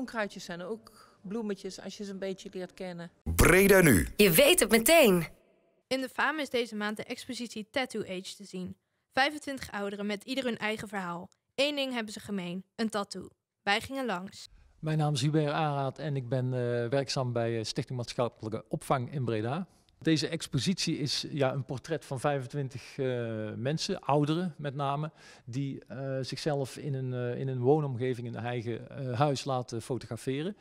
onkruidjes zijn ook bloemetjes als je ze een beetje leert kennen. Breda nu. Je weet het meteen. In de FAM is deze maand de expositie Tattoo Age te zien. 25 ouderen met ieder hun eigen verhaal. Eén ding hebben ze gemeen, een tattoo. Wij gingen langs. Mijn naam is Hubert Aanraad en ik ben eh, werkzaam bij eh, Stichting Maatschappelijke Opvang in Breda. Deze expositie is ja, een portret van 25 eh, mensen, ouderen met name, die eh, zichzelf in een, eh, in een woonomgeving in een eigen huis laten fotograferen.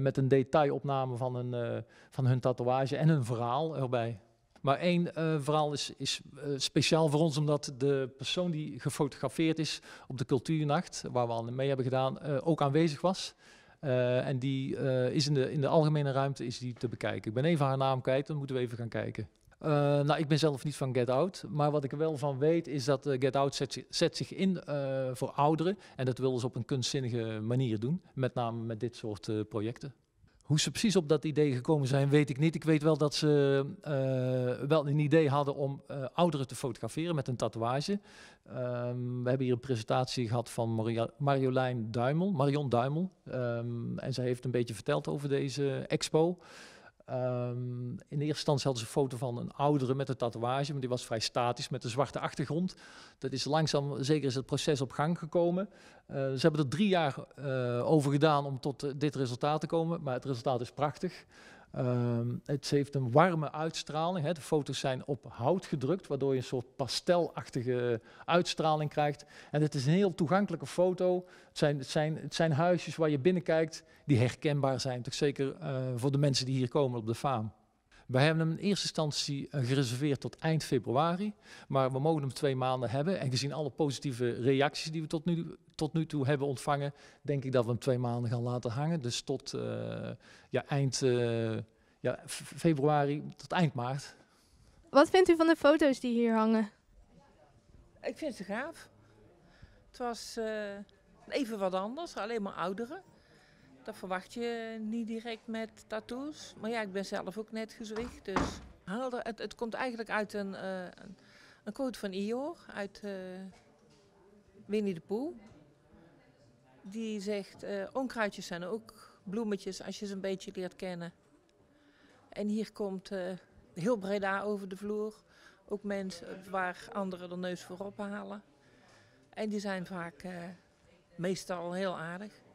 met een detailopname van, een, van hun tatoeage en hun verhaal erbij. Maar één verhaal is, is speciaal voor ons, omdat de persoon die gefotografeerd is op de cultuurnacht, waar we al mee hebben gedaan, ook aanwezig was. Eh, en die eh, is in de, in de algemene ruimte is die te bekijken. Ik ben even haar naam kwijt, dan moeten we even gaan kijken. Eh, nou, ik ben zelf niet van Get Out, maar wat ik er wel van weet is dat Get Out zet zich in voor ouderen. En dat willen ze op een kunstzinnige manier doen, met name met dit soort projecten. Hoe ze precies op dat idee gekomen zijn, weet ik niet. Ik weet wel dat ze eh, wel een idee hadden om eh, ouderen te fotograferen met een tatoeage. Ehm, we hebben hier een presentatie gehad van Duimel, Marion Duimel. Ehm, en zij heeft een beetje verteld over deze expo. Um, in eerste instantie hadden ze een foto van een oudere met een tatoeage, maar die was vrij statisch met een zwarte achtergrond. Dat is langzaam, zeker is het proces op gang gekomen. Eh, ze hebben er drie jaar eh, over gedaan om tot eh, dit resultaat te komen, maar het resultaat is prachtig. Ehm, het heeft een warme uitstraling. Hè. De foto's zijn op hout gedrukt, waardoor je een soort pastelachtige uitstraling krijgt. En het is een heel toegankelijke foto. Het zijn, het zijn, het zijn huisjes waar je binnenkijkt die herkenbaar zijn. Toch zeker eh, voor de mensen die hier komen op de faam. Wij hebben hem in eerste instantie eh, gereserveerd tot eind februari. Maar we mogen hem twee maanden hebben. En gezien alle positieve reacties die we tot nu, tot nu toe hebben ontvangen, denk ik dat we hem twee maanden gaan laten hangen. Dus tot eh, ja, eind eh, ja, februari, tot eind maart. Wat vindt u van de foto's die hier hangen? Ik vind ze gaaf. Het was even wat anders, alleen maar ouderen. Dat verwacht je niet direct met tattoos. Maar ja, ik ben zelf ook net gezwicht. Dus het, het komt eigenlijk uit een, eh, een quote van Ior uit eh, Winnie de Pooh. Die zegt, eh, onkruidjes zijn ook bloemetjes als je ze een beetje leert kennen. En hier komt heel Breda over de vloer. Ook mensen waar anderen de neus voor ophalen. En die zijn vaak meestal heel aardig.